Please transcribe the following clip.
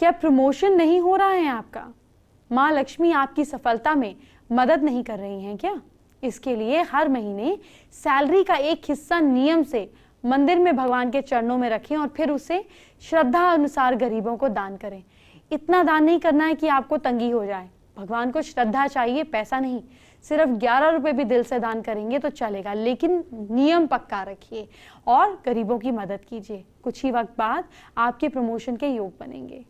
क्या प्रमोशन नहीं हो रहा है आपका माँ लक्ष्मी आपकी सफलता में मदद नहीं कर रही हैं क्या इसके लिए हर महीने सैलरी का एक हिस्सा नियम से मंदिर में भगवान के चरणों में रखें और फिर उसे श्रद्धा अनुसार गरीबों को दान करें इतना दान नहीं करना है कि आपको तंगी हो जाए भगवान को श्रद्धा चाहिए पैसा नहीं सिर्फ ग्यारह रुपए भी दिल से दान करेंगे तो चलेगा लेकिन नियम पक्का रखिए और गरीबों की मदद कीजिए कुछ ही वक्त बाद आपके प्रमोशन के योग बनेंगे